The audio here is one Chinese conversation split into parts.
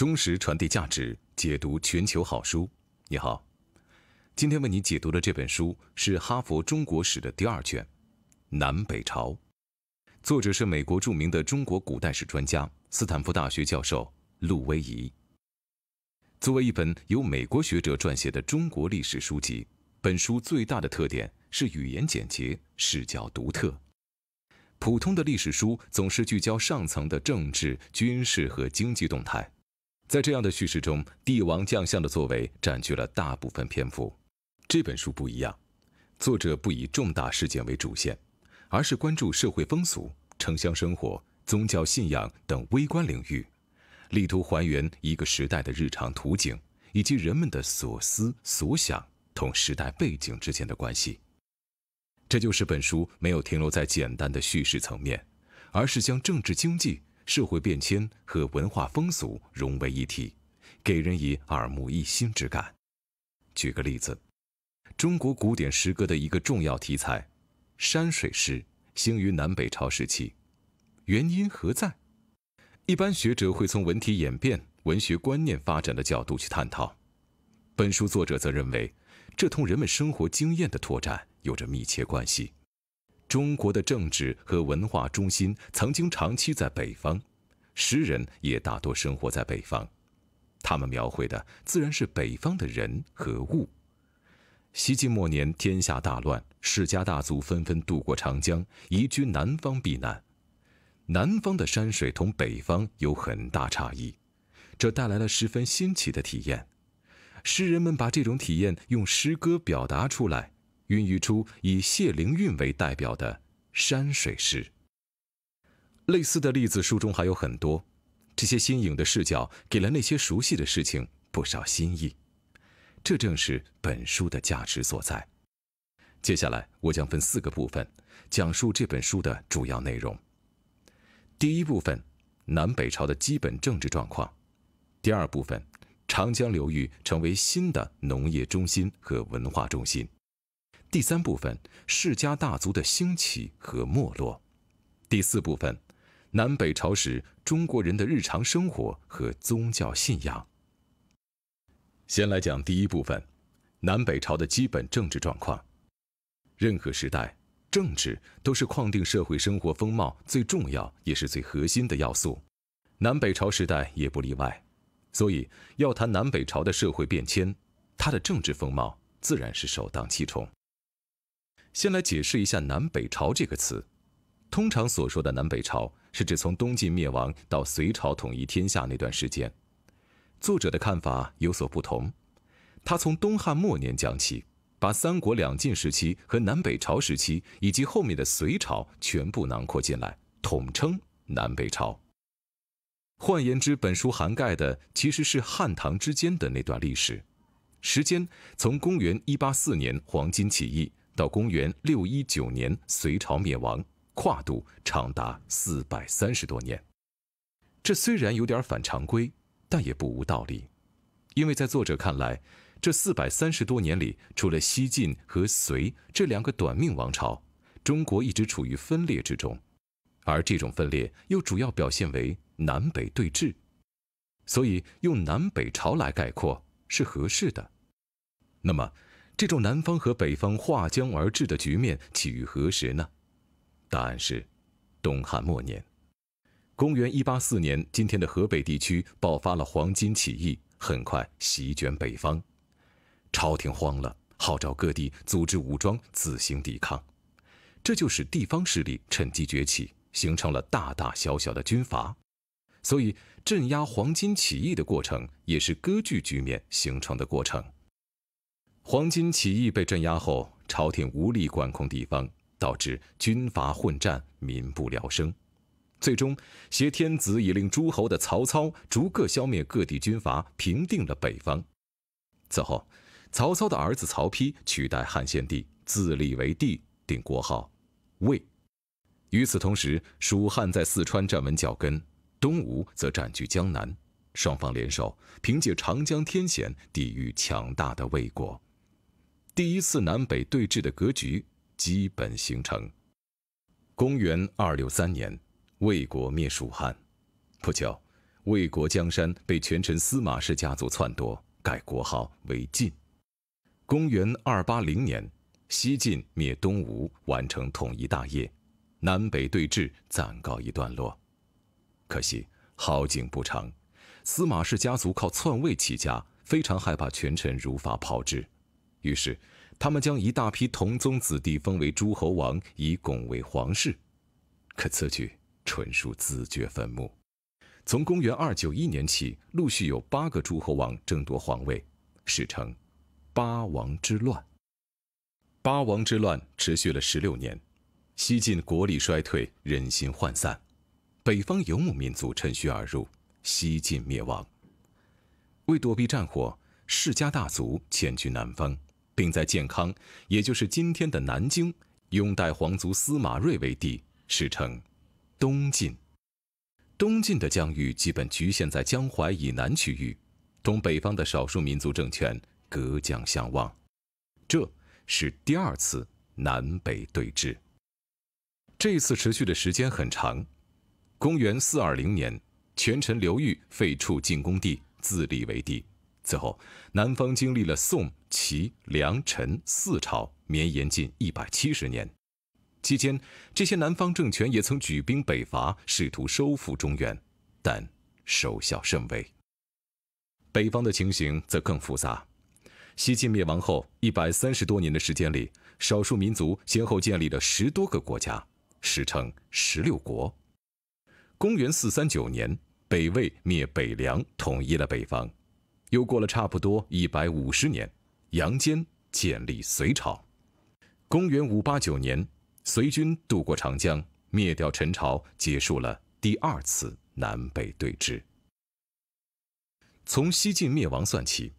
忠实传递价值，解读全球好书。你好，今天为你解读的这本书是《哈佛中国史》的第二卷《南北朝》，作者是美国著名的中国古代史专家、斯坦福大学教授陆威仪。作为一本由美国学者撰写的中国历史书籍，本书最大的特点是语言简洁、视角独特。普通的历史书总是聚焦上层的政治、军事和经济动态。在这样的叙事中，帝王将相的作为占据了大部分篇幅。这本书不一样，作者不以重大事件为主线，而是关注社会风俗、城乡生活、宗教信仰等微观领域，力图还原一个时代的日常图景以及人们的所思所想同时代背景之间的关系。这就是本书没有停留在简单的叙事层面，而是将政治经济。社会变迁和文化风俗融为一体，给人以耳目一新之感。举个例子，中国古典诗歌的一个重要题材——山水诗，兴于南北朝时期。原因何在？一般学者会从文体演变、文学观念发展的角度去探讨。本书作者则认为，这同人们生活经验的拓展有着密切关系。中国的政治和文化中心曾经长期在北方，诗人也大多生活在北方，他们描绘的自然是北方的人和物。西晋末年，天下大乱，世家大族纷纷渡过长江，移居南方避难。南方的山水同北方有很大差异，这带来了十分新奇的体验。诗人们把这种体验用诗歌表达出来。孕育出以谢灵运为代表的山水诗。类似的例子书中还有很多，这些新颖的视角给了那些熟悉的事情不少新意，这正是本书的价值所在。接下来我将分四个部分讲述这本书的主要内容。第一部分，南北朝的基本政治状况；第二部分，长江流域成为新的农业中心和文化中心。第三部分，世家大族的兴起和没落；第四部分，南北朝时中国人的日常生活和宗教信仰。先来讲第一部分，南北朝的基本政治状况。任何时代，政治都是框定社会生活风貌最重要也是最核心的要素，南北朝时代也不例外。所以，要谈南北朝的社会变迁，它的政治风貌自然是首当其冲。先来解释一下“南北朝”这个词。通常所说的南北朝是指从东晋灭亡到隋朝统一天下那段时间。作者的看法有所不同，他从东汉末年讲起，把三国两晋时期和南北朝时期以及后面的隋朝全部囊括进来，统称南北朝。换言之，本书涵盖的其实是汉唐之间的那段历史，时间从公元184年黄巾起义。到公元六一九年，隋朝灭亡，跨度长达四百三十多年。这虽然有点反常规，但也不无道理。因为在作者看来，这四百三十多年里，除了西晋和隋这两个短命王朝，中国一直处于分裂之中，而这种分裂又主要表现为南北对峙，所以用南北朝来概括是合适的。那么，这种南方和北方划江而治的局面起于何时呢？答案是东汉末年，公元一八四年，今天的河北地区爆发了黄巾起义，很快席卷北方，朝廷慌了，号召各地组织武装自行抵抗，这就使地方势力趁机崛起，形成了大大小小的军阀，所以镇压黄巾起义的过程也是割据局面形成的过程。黄巾起义被镇压后，朝廷无力管控地方，导致军阀混战，民不聊生。最终，挟天子以令诸侯的曹操逐个消灭各地军阀，平定了北方。此后，曹操的儿子曹丕取代汉献帝，自立为帝，定国号魏。与此同时，蜀汉在四川站稳脚跟，东吴则占据江南，双方联手，凭借长江天险抵御强大的魏国。第一次南北对峙的格局基本形成。公元二六三年，魏国灭蜀汉，不久，魏国江山被权臣司马氏家族篡夺，改国号为晋。公元二八零年，西晋灭东吴，完成统一大业，南北对峙暂告一段落。可惜好景不长，司马氏家族靠篡位起家，非常害怕权臣如法炮制。于是，他们将一大批同宗子弟封为诸侯王，以拱卫皇室。可此举纯属自掘坟墓。从公元二九一年起，陆续有八个诸侯王争夺皇位，史称“八王之乱”。八王之乱持续了十六年，西晋国力衰退，人心涣散，北方游牧民族趁虚而入，西晋灭亡。为躲避战火，世家大族迁居南方。并在建康，也就是今天的南京，拥戴皇族司马睿为帝，史称东晋。东晋的疆域基本局限在江淮以南区域，同北方的少数民族政权隔江相望。这是第二次南北对峙，这次持续的时间很长。公元四二零年，权臣刘裕废黜晋恭帝，自立为帝。此后，南方经历了宋。齐、梁、陈四朝绵延近一百七十年，期间这些南方政权也曾举兵北伐，试图收复中原，但收效甚微。北方的情形则更复杂。西晋灭亡后，一百三十多年的时间里，少数民族先后建立了十多个国家，史称十六国。公元四三九年，北魏灭北凉，统一了北方。又过了差不多一百五十年。杨坚建立隋朝，公元五八九年，隋军渡过长江，灭掉陈朝，结束了第二次南北对峙。从西晋灭亡算起，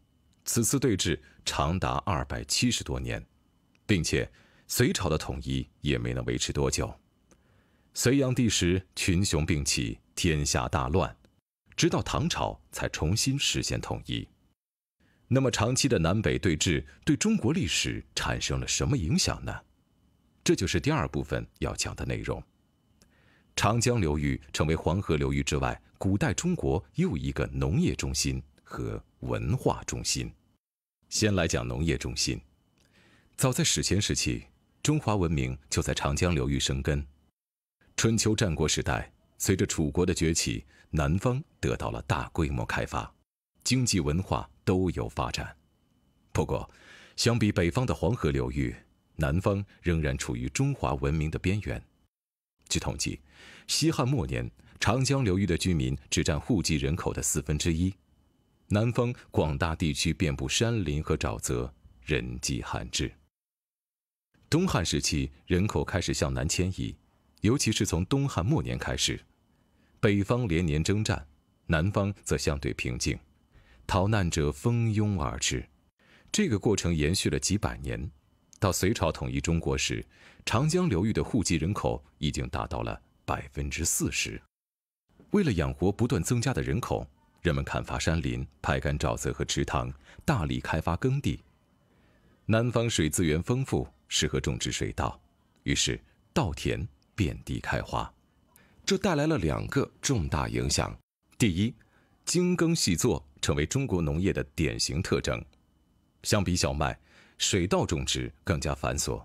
此次对峙长达二百七十多年，并且隋朝的统一也没能维持多久。隋炀帝时，群雄并起，天下大乱，直到唐朝才重新实现统一。那么长期的南北对峙对中国历史产生了什么影响呢？这就是第二部分要讲的内容。长江流域成为黄河流域之外古代中国又一个农业中心和文化中心。先来讲农业中心。早在史前时期，中华文明就在长江流域生根。春秋战国时代，随着楚国的崛起，南方得到了大规模开发，经济文化。都有发展，不过，相比北方的黄河流域，南方仍然处于中华文明的边缘。据统计，西汉末年，长江流域的居民只占户籍人口的四分之一。南方广大地区遍布山林和沼泽，人迹罕至。东汉时期，人口开始向南迁移，尤其是从东汉末年开始，北方连年征战，南方则相对平静。逃难者蜂拥而至，这个过程延续了几百年。到隋朝统一中国时，长江流域的户籍人口已经达到了百分之四十。为了养活不断增加的人口，人们砍伐山林、排干沼泽和池塘，大力开发耕地。南方水资源丰富，适合种植水稻，于是稻田遍地开花。这带来了两个重大影响：第一，精耕细作。成为中国农业的典型特征。相比小麦，水稻种植更加繁琐，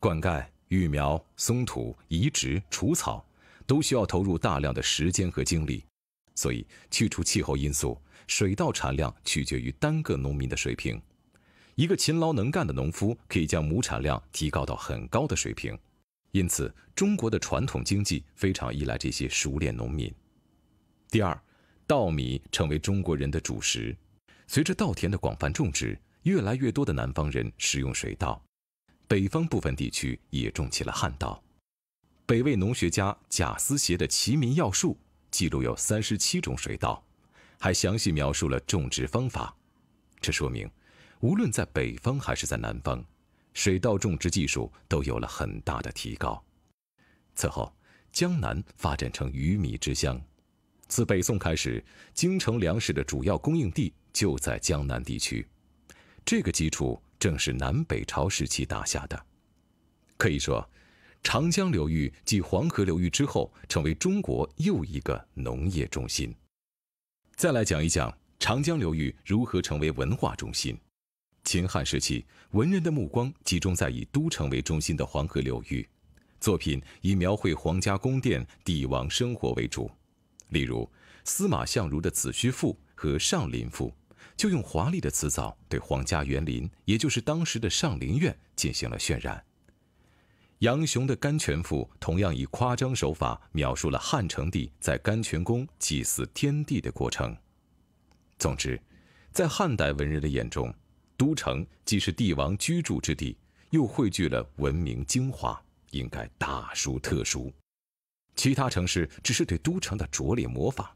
灌溉、育苗、松土、移植、除草都需要投入大量的时间和精力。所以，去除气候因素，水稻产量取决于单个农民的水平。一个勤劳能干的农夫可以将亩产量提高到很高的水平。因此，中国的传统经济非常依赖这些熟练农民。第二。稻米成为中国人的主食，随着稻田的广泛种植，越来越多的南方人食用水稻，北方部分地区也种起了旱稻。北魏农学家贾思勰的《齐民要术》记录有三十七种水稻，还详细描述了种植方法。这说明，无论在北方还是在南方，水稻种植技术都有了很大的提高。此后，江南发展成鱼米之乡。自北宋开始，京城粮食的主要供应地就在江南地区，这个基础正是南北朝时期打下的。可以说，长江流域继黄河流域之后，成为中国又一个农业中心。再来讲一讲长江流域如何成为文化中心。秦汉时期，文人的目光集中在以都城为中心的黄河流域，作品以描绘皇家宫殿、帝王生活为主。例如司马相如的《子虚赋》和《上林赋》，就用华丽的辞藻对皇家园林，也就是当时的上林苑，进行了渲染。杨雄的《甘泉赋》同样以夸张手法描述了汉成帝在甘泉宫祭祀天地的过程。总之，在汉代文人的眼中，都城既是帝王居住之地，又汇聚了文明精华，应该大书特书。其他城市只是对都城的拙劣模仿，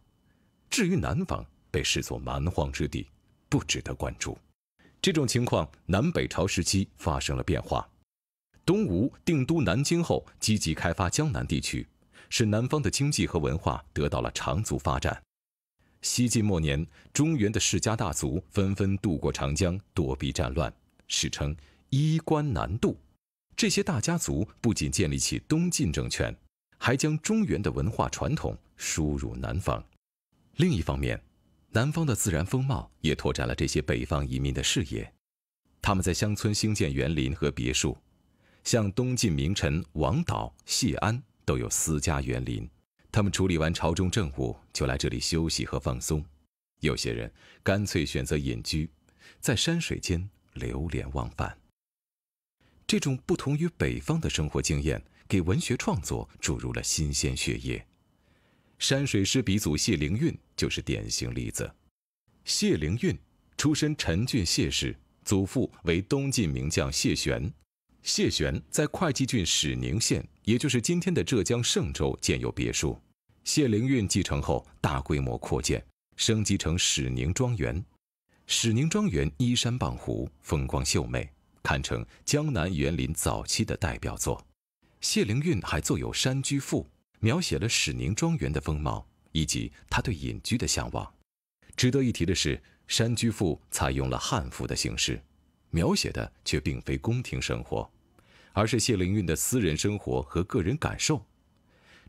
至于南方被视作蛮荒之地，不值得关注。这种情况南北朝时期发生了变化。东吴定都南京后，积极开发江南地区，使南方的经济和文化得到了长足发展。西晋末年，中原的世家大族纷纷渡过长江，躲避战乱，史称“衣冠南渡”。这些大家族不仅建立起东晋政权。还将中原的文化传统输入南方。另一方面，南方的自然风貌也拓展了这些北方移民的视野。他们在乡村兴建园林和别墅，像东晋名臣王导、谢安都有私家园林。他们处理完朝中政务，就来这里休息和放松。有些人干脆选择隐居，在山水间流连忘返。这种不同于北方的生活经验。给文学创作注入了新鲜血液，山水诗鼻祖谢灵运就是典型例子。谢灵运出身陈郡谢氏，祖父为东晋名将谢玄。谢玄在会稽郡始宁县，也就是今天的浙江嵊州，建有别墅。谢灵运继承后，大规模扩建，升级成始宁庄园。始宁庄园依山傍湖，风光秀美，堪称江南园林早期的代表作。谢灵运还作有《山居赋》，描写了始宁庄园的风貌以及他对隐居的向往。值得一提的是，《山居赋》采用了汉赋的形式，描写的却并非宫廷生活，而是谢灵运的私人生活和个人感受。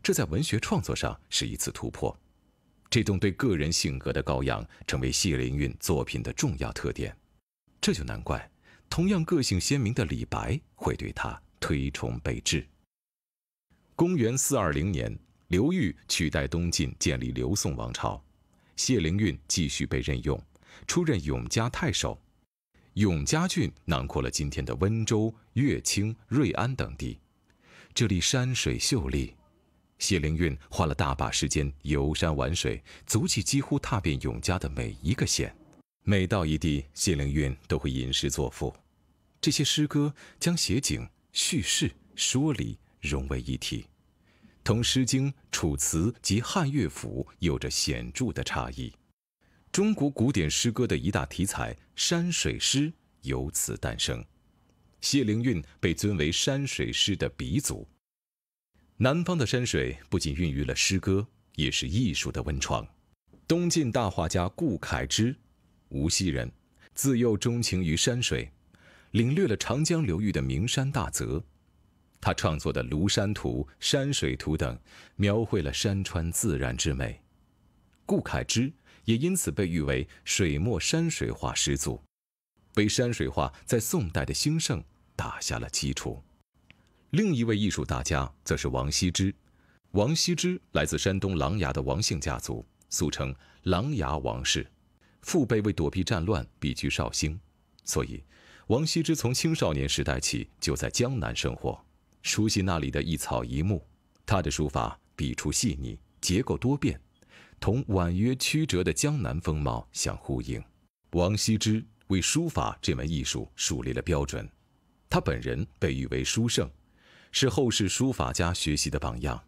这在文学创作上是一次突破。这种对个人性格的高扬，成为谢灵运作品的重要特点。这就难怪同样个性鲜明的李白会对他推崇备至。公元四二零年，刘裕取代东晋，建立刘宋王朝。谢灵运继续被任用，出任永嘉太守。永嘉郡囊括了今天的温州、乐清、瑞安等地，这里山水秀丽。谢灵运花了大把时间游山玩水，足迹几乎踏遍永嘉的每一个县。每到一地，谢灵运都会吟诗作赋。这些诗歌将写景、叙事、说理。融为一体，同《诗经》《楚辞》及汉乐府有着显著的差异。中国古典诗歌的一大题材——山水诗由此诞生。谢灵运被尊为山水诗的鼻祖。南方的山水不仅孕育了诗歌，也是艺术的温床。东晋大画家顾恺之，无锡人，自幼钟情于山水，领略了长江流域的名山大泽。他创作的《庐山图》《山水图》等，描绘了山川自然之美。顾恺之也因此被誉为水墨山水画始祖，为山水画在宋代的兴盛打下了基础。另一位艺术大家则是王羲之。王羲之来自山东琅琊的王姓家族，俗称“琅琊王氏”。父辈为躲避战乱，避居绍兴，所以王羲之从青少年时代起就在江南生活。熟悉那里的一草一木，他的书法笔触细腻，结构多变，同婉约曲折的江南风貌相呼应。王羲之为书法这门艺术树立了标准，他本人被誉为书圣，是后世书法家学习的榜样。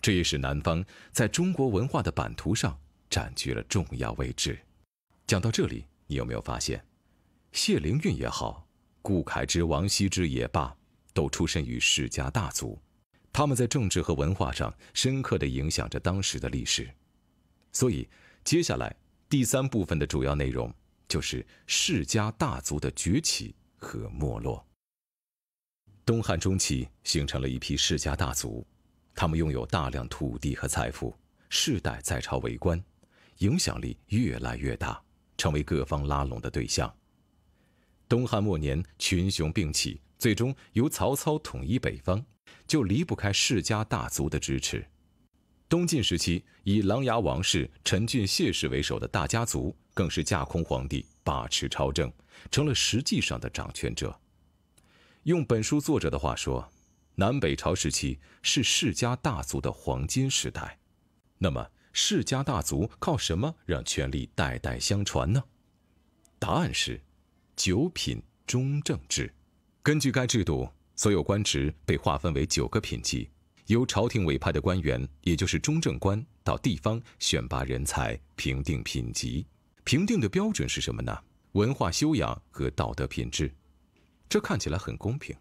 这也使南方在中国文化的版图上占据了重要位置。讲到这里，你有没有发现，谢灵运也好，顾恺之、王羲之也罢。都出身于世家大族，他们在政治和文化上深刻地影响着当时的历史，所以接下来第三部分的主要内容就是世家大族的崛起和没落。东汉中期形成了一批世家大族，他们拥有大量土地和财富，世代在朝为官，影响力越来越大，成为各方拉拢的对象。东汉末年，群雄并起。最终由曹操统一北方，就离不开世家大族的支持。东晋时期，以琅琊王氏、陈俊、谢氏为首的大家族，更是架空皇帝，把持朝政，成了实际上的掌权者。用本书作者的话说，南北朝时期是世家大族的黄金时代。那么，世家大族靠什么让权力代代相传呢？答案是九品中正制。根据该制度，所有官职被划分为九个品级，由朝廷委派的官员，也就是中正官，到地方选拔人才，评定品级。评定的标准是什么呢？文化修养和道德品质。这看起来很公平，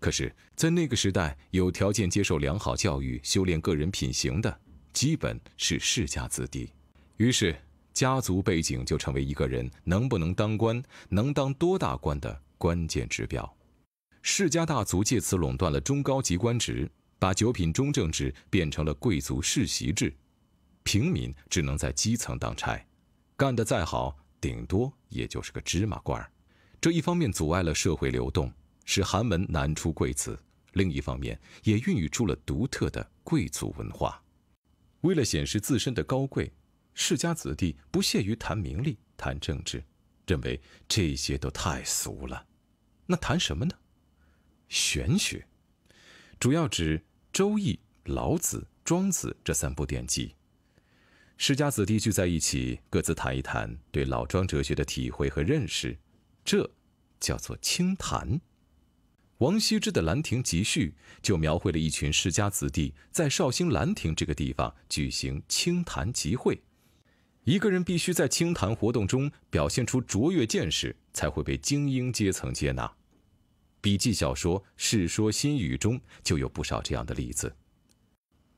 可是，在那个时代，有条件接受良好教育、修炼个人品行的，基本是世家子弟。于是，家族背景就成为一个人能不能当官、能当多大官的关键指标。世家大族借此垄断了中高级官职，把九品中正制变成了贵族世袭制，平民只能在基层当差，干得再好，顶多也就是个芝麻官儿。这一方面阻碍了社会流动，使寒门难出贵子；另一方面，也孕育出了独特的贵族文化。为了显示自身的高贵，世家子弟不屑于谈名利、谈政治，认为这些都太俗了。那谈什么呢？玄学主要指《周易》《老子》《庄子》这三部典籍。世家子弟聚在一起，各自谈一谈对老庄哲学的体会和认识，这叫做清谈。王羲之的《兰亭集序》就描绘了一群世家子弟在绍兴兰亭这个地方举行清谈集会。一个人必须在清谈活动中表现出卓越见识，才会被精英阶层接纳。笔记小说《世说新语》中就有不少这样的例子。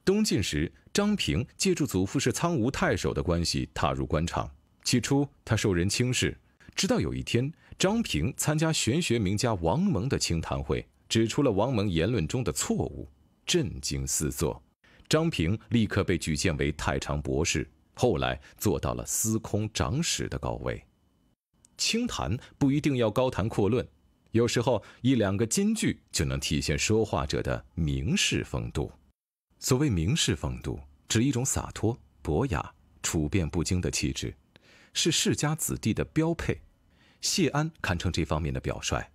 东晋时，张平借助祖父是苍梧太守的关系踏入官场，起初他受人轻视。直到有一天，张平参加玄学名家王蒙的清谈会，指出了王蒙言论中的错误，震惊四座。张平立刻被举荐为太常博士，后来做到了司空长史的高位。清谈不一定要高谈阔论。有时候一两个金句就能体现说话者的名士风度。所谓名士风度，指一种洒脱、博雅、处变不惊的气质，是世家子弟的标配。谢安堪称这方面的表率。《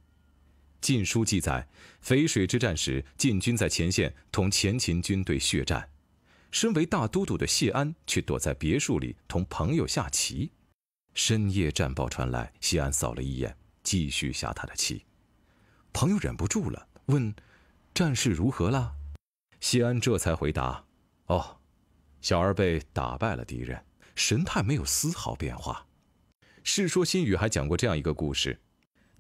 晋书》记载，淝水之战时，晋军在前线同前秦军队血战，身为大都督的谢安却躲在别墅里同朋友下棋。深夜战报传来，谢安扫了一眼，继续下他的棋。朋友忍不住了，问：“战事如何了？”谢安这才回答：“哦，小儿被打败了。敌人神态没有丝毫变化。”《世说新语》还讲过这样一个故事：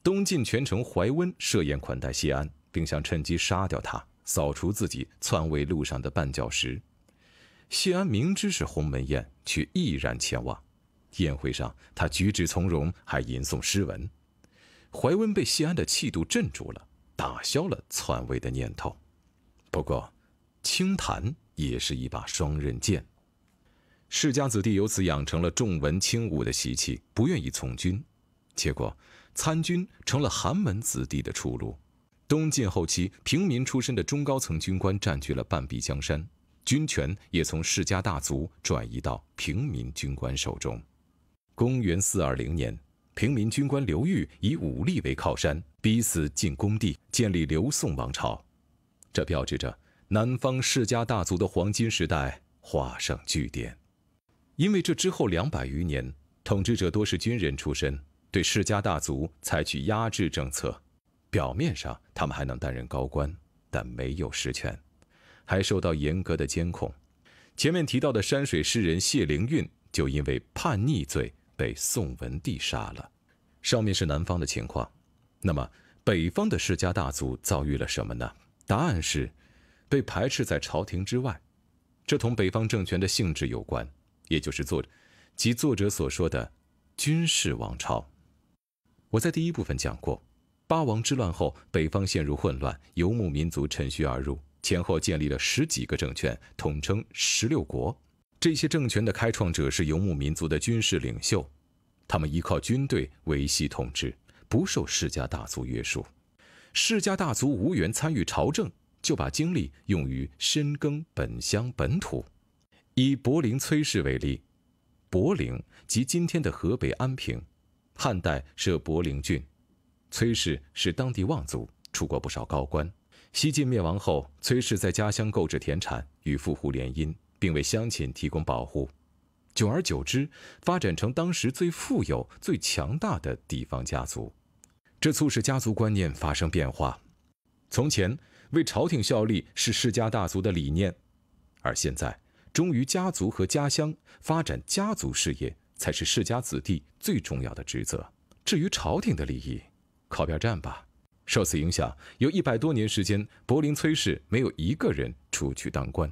东晋权臣怀温设宴款待谢安，并想趁机杀掉他，扫除自己篡位路上的绊脚石。谢安明知是鸿门宴，却毅然前往。宴会上，他举止从容，还吟诵诗文。怀温被谢安的气度镇住了，打消了篡位的念头。不过，清谈也是一把双刃剑，世家子弟由此养成了重文轻武的习气，不愿意从军。结果，参军成了寒门子弟的出路。东晋后期，平民出身的中高层军官占据了半壁江山，军权也从世家大族转移到平民军官手中。公元四二零年。平民军官刘裕以武力为靠山，逼死晋恭帝，建立刘宋王朝。这标志着南方世家大族的黄金时代画上句点。因为这之后两百余年，统治者多是军人出身，对世家大族采取压制政策。表面上他们还能担任高官，但没有实权，还受到严格的监控。前面提到的山水诗人谢灵运，就因为叛逆罪。被宋文帝杀了。上面是南方的情况，那么北方的世家大族遭遇了什么呢？答案是被排斥在朝廷之外。这同北方政权的性质有关，也就是作及作者所说的军事王朝。我在第一部分讲过，八王之乱后，北方陷入混乱，游牧民族趁虚而入，前后建立了十几个政权，统称十六国。这些政权的开创者是游牧民族的军事领袖，他们依靠军队维系统治，不受世家大族约束。世家大族无缘参与朝政，就把精力用于深耕本乡本土。以柏林崔氏为例，柏林即今天的河北安平，汉代设柏林郡，崔氏是当地望族，出过不少高官。西晋灭亡后，崔氏在家乡购置田产，与富户联姻。并为乡亲提供保护，久而久之，发展成当时最富有、最强大的地方家族。这促使家族观念发生变化。从前，为朝廷效力是世家大族的理念，而现在，忠于家族和家乡，发展家族事业才是世家子弟最重要的职责。至于朝廷的利益，靠边站吧。受此影响，有一百多年时间，柏林崔氏没有一个人出去当官。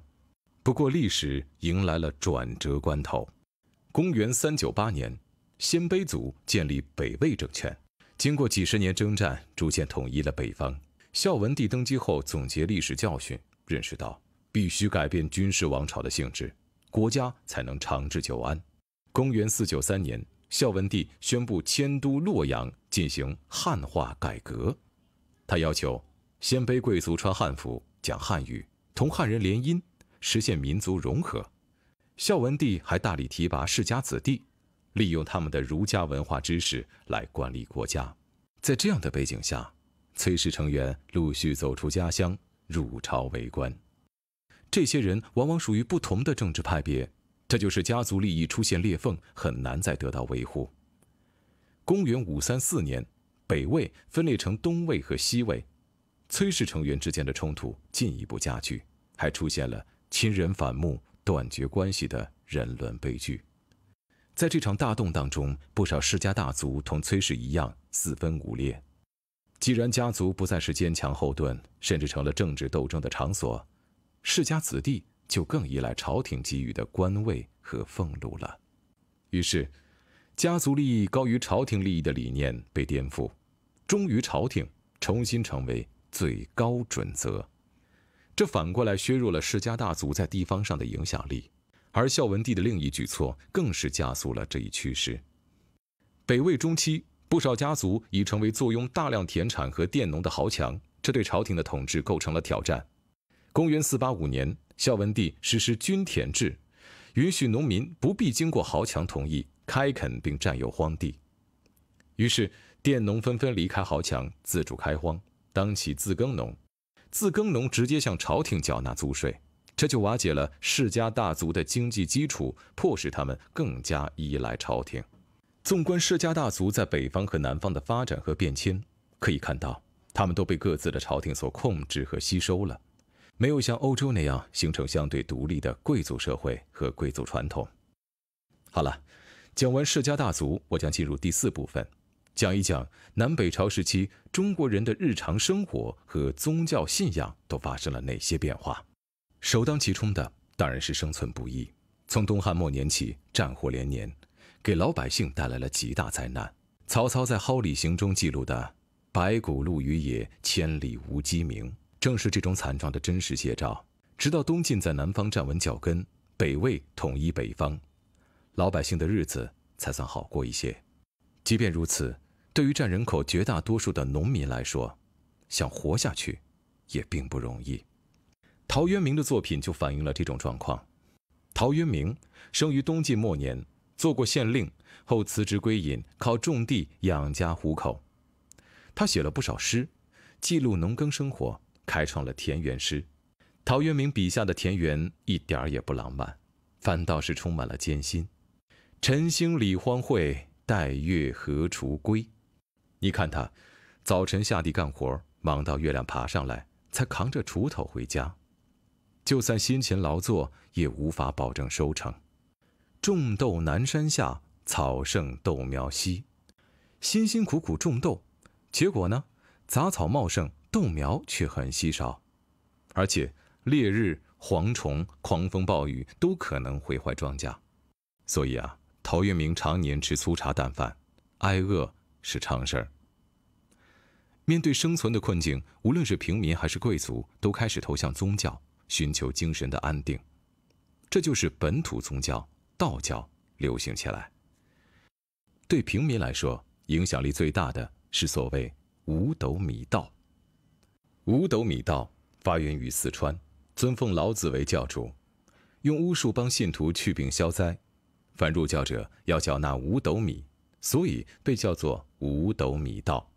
不过，历史迎来了转折关头。公元三九八年，鲜卑族建立北魏政权，经过几十年征战，逐渐统一了北方。孝文帝登基后，总结历史教训，认识到必须改变军事王朝的性质，国家才能长治久安。公元四九三年，孝文帝宣布迁都洛阳，进行汉化改革。他要求鲜卑贵族穿汉服、讲汉语、同汉人联姻。实现民族融合，孝文帝还大力提拔世家子弟，利用他们的儒家文化知识来管理国家。在这样的背景下，崔氏成员陆续走出家乡入朝为官。这些人往往属于不同的政治派别，这就是家族利益出现裂缝，很难再得到维护。公元五三四年，北魏分裂成东魏和西魏，崔氏成员之间的冲突进一步加剧，还出现了。亲人反目、断绝关系的人伦悲剧，在这场大动荡中，不少世家大族同崔氏一样四分五裂。既然家族不再是坚强后盾，甚至成了政治斗争的场所，世家子弟就更依赖朝廷给予的官位和俸禄了。于是，家族利益高于朝廷利益的理念被颠覆，忠于朝廷重新成为最高准则。这反过来削弱了世家大族在地方上的影响力，而孝文帝的另一举措更是加速了这一趋势。北魏中期，不少家族已成为坐拥大量田产和佃农的豪强，这对朝廷的统治构成了挑战。公元四八五年，孝文帝实施均田制，允许农民不必经过豪强同意开垦并占有荒地，于是佃农纷纷离开豪强，自主开荒，当起自耕农。自耕农直接向朝廷缴纳租税，这就瓦解了世家大族的经济基础，迫使他们更加依赖朝廷。纵观世家大族在北方和南方的发展和变迁，可以看到，他们都被各自的朝廷所控制和吸收了，没有像欧洲那样形成相对独立的贵族社会和贵族传统。好了，讲完世家大族，我将进入第四部分。讲一讲南北朝时期中国人的日常生活和宗教信仰都发生了哪些变化？首当其冲的当然是生存不易。从东汉末年起，战火连年，给老百姓带来了极大灾难。曹操在《蒿里行》中记录的“白骨露于野，千里无鸡鸣”，正是这种惨状的真实写照。直到东晋在南方站稳脚跟，北魏统一北方，老百姓的日子才算好过一些。即便如此，对于占人口绝大多数的农民来说，想活下去也并不容易。陶渊明的作品就反映了这种状况。陶渊明生于东晋末年，做过县令，后辞职归隐，靠种地养家糊口。他写了不少诗，记录农耕生活，开创了田园诗。陶渊明笔下的田园一点儿也不浪漫，反倒是充满了艰辛。晨兴理荒秽，带月荷锄归。你看他，早晨下地干活，忙到月亮爬上来才扛着锄头回家。就算辛勤劳作，也无法保证收成。种豆南山下，草盛豆苗稀。辛辛苦苦种豆，结果呢，杂草茂盛，豆苗却很稀少。而且烈日、蝗虫、狂风暴雨都可能毁坏庄稼。所以啊，陶渊明常年吃粗茶淡饭，挨饿。是常事儿。面对生存的困境，无论是平民还是贵族，都开始投向宗教，寻求精神的安定。这就是本土宗教道教流行起来。对平民来说，影响力最大的是所谓五斗米道。五斗米道发源于四川，尊奉老子为教主，用巫术帮信徒去病消灾。凡入教者要缴纳五斗米，所以被叫做。五斗米道，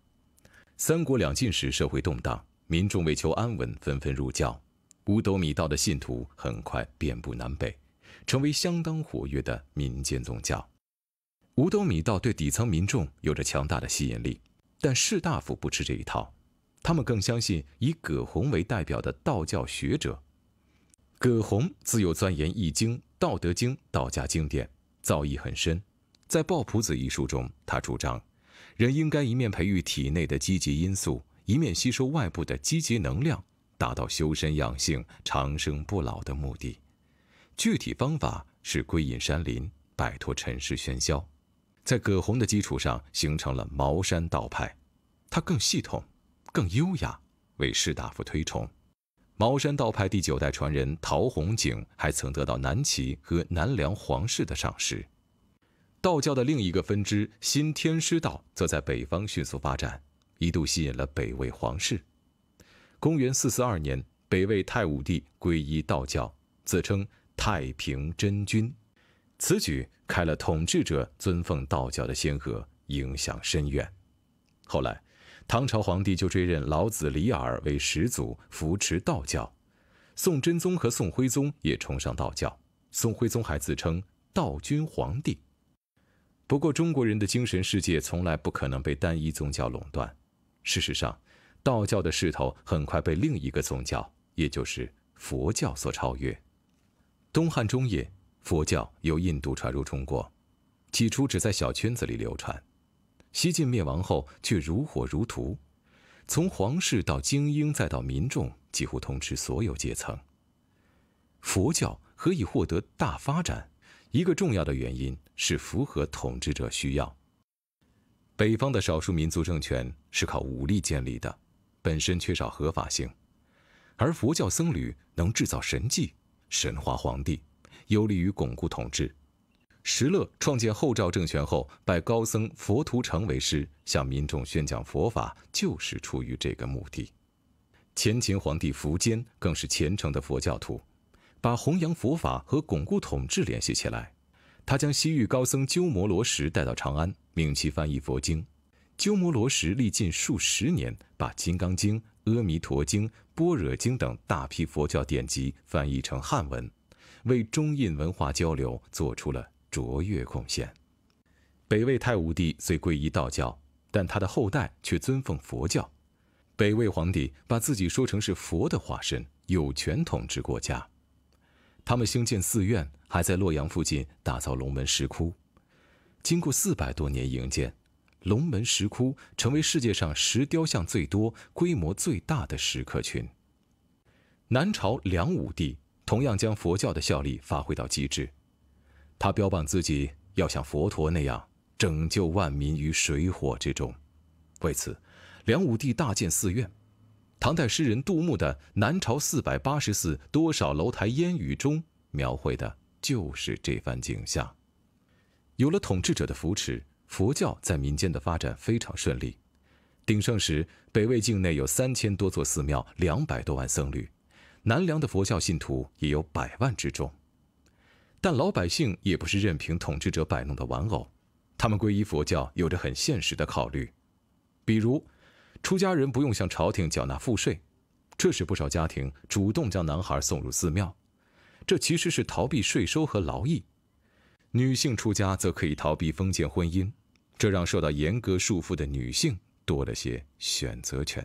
三国两晋时社会动荡，民众为求安稳，纷纷入教。五斗米道的信徒很快遍布南北，成为相当活跃的民间宗教。五斗米道对底层民众有着强大的吸引力，但士大夫不吃这一套，他们更相信以葛洪为代表的道教学者。葛洪自幼钻研《易经》《道德经》道家经典，造诣很深。在《抱朴子》一书中，他主张。人应该一面培育体内的积极因素，一面吸收外部的积极能量，达到修身养性、长生不老的目的。具体方法是归隐山林，摆脱尘世喧嚣。在葛洪的基础上，形成了茅山道派。它更系统、更优雅，为士大夫推崇。茅山道派第九代传人陶弘景，还曾得到南齐和南梁皇室的赏识。道教的另一个分支新天师道则在北方迅速发展，一度吸引了北魏皇室。公元四四二年，北魏太武帝皈依道教，自称太平真君，此举开了统治者尊奉道教的先河，影响深远。后来，唐朝皇帝就追认老子李耳为始祖，扶持道教。宋真宗和宋徽宗也崇尚道教，宋徽宗还自称道君皇帝。不过，中国人的精神世界从来不可能被单一宗教垄断。事实上，道教的势头很快被另一个宗教，也就是佛教所超越。东汉中叶，佛教由印度传入中国，起初只在小圈子里流传。西晋灭亡后，却如火如荼，从皇室到精英，再到民众，几乎通吃所有阶层。佛教何以获得大发展？一个重要的原因。是符合统治者需要。北方的少数民族政权是靠武力建立的，本身缺少合法性，而佛教僧侣能制造神迹，神话皇帝，有利于巩固统治。石勒创建后赵政权后，拜高僧佛图成为师，向民众宣讲佛法，就是出于这个目的。前秦皇帝苻坚更是虔诚的佛教徒，把弘扬佛法和巩固统治联系起来。他将西域高僧鸠摩罗什带到长安，命其翻译佛经。鸠摩罗什历尽数十年，把《金刚经》《阿弥陀经》《般若经》等大批佛教典籍翻译成汉文，为中印文化交流做出了卓越贡献。北魏太武帝虽皈依道教，但他的后代却尊奉佛教。北魏皇帝把自己说成是佛的化身，有权统治国家。他们兴建寺院。还在洛阳附近打造龙门石窟，经过四百多年营建，龙门石窟成为世界上石雕像最多、规模最大的石刻群。南朝梁武帝同样将佛教的效力发挥到极致，他标榜自己要像佛陀那样拯救万民于水火之中。为此，梁武帝大建寺院。唐代诗人杜牧的“南朝四百八十寺，多少楼台烟雨中”描绘的。就是这番景象，有了统治者的扶持，佛教在民间的发展非常顺利。鼎盛时，北魏境内有三千多座寺庙，两百多万僧侣；南梁的佛教信徒也有百万之众。但老百姓也不是任凭统治者摆弄的玩偶，他们皈依佛教有着很现实的考虑，比如，出家人不用向朝廷缴纳赋税，这使不少家庭主动将男孩送入寺庙。这其实是逃避税收和劳役，女性出家则可以逃避封建婚姻，这让受到严格束缚的女性多了些选择权。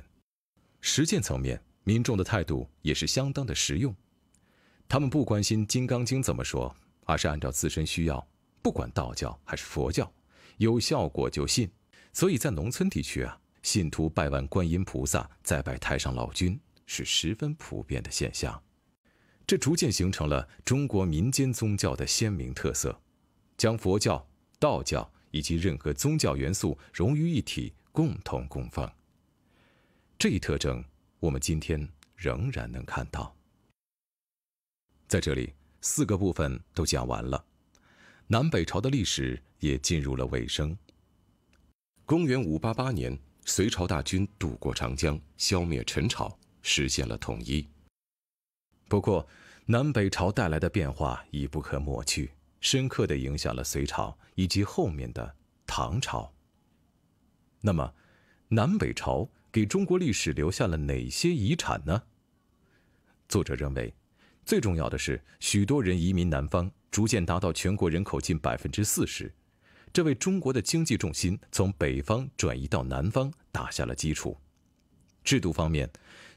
实践层面，民众的态度也是相当的实用，他们不关心《金刚经》怎么说，而是按照自身需要，不管道教还是佛教，有效果就信。所以在农村地区啊，信徒拜完观音菩萨再拜太上老君是十分普遍的现象。这逐渐形成了中国民间宗教的鲜明特色，将佛教、道教以及任何宗教元素融于一体，共同供奉。这一特征我们今天仍然能看到。在这里，四个部分都讲完了，南北朝的历史也进入了尾声。公元588年，隋朝大军渡过长江，消灭陈朝，实现了统一。不过，南北朝带来的变化已不可抹去，深刻地影响了隋朝以及后面的唐朝。那么，南北朝给中国历史留下了哪些遗产呢？作者认为，最重要的是许多人移民南方，逐渐达到全国人口近百分之四十，这为中国的经济重心从北方转移到南方打下了基础。制度方面。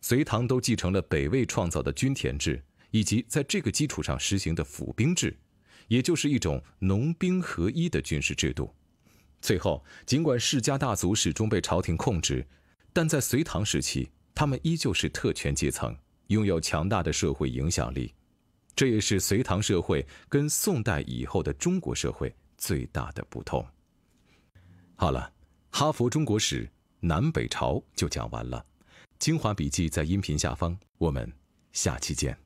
隋唐都继承了北魏创造的均田制，以及在这个基础上实行的府兵制，也就是一种农兵合一的军事制度。最后，尽管世家大族始终被朝廷控制，但在隋唐时期，他们依旧是特权阶层，拥有强大的社会影响力。这也是隋唐社会跟宋代以后的中国社会最大的不同。好了，哈佛中国史南北朝就讲完了。精华笔记在音频下方，我们下期见。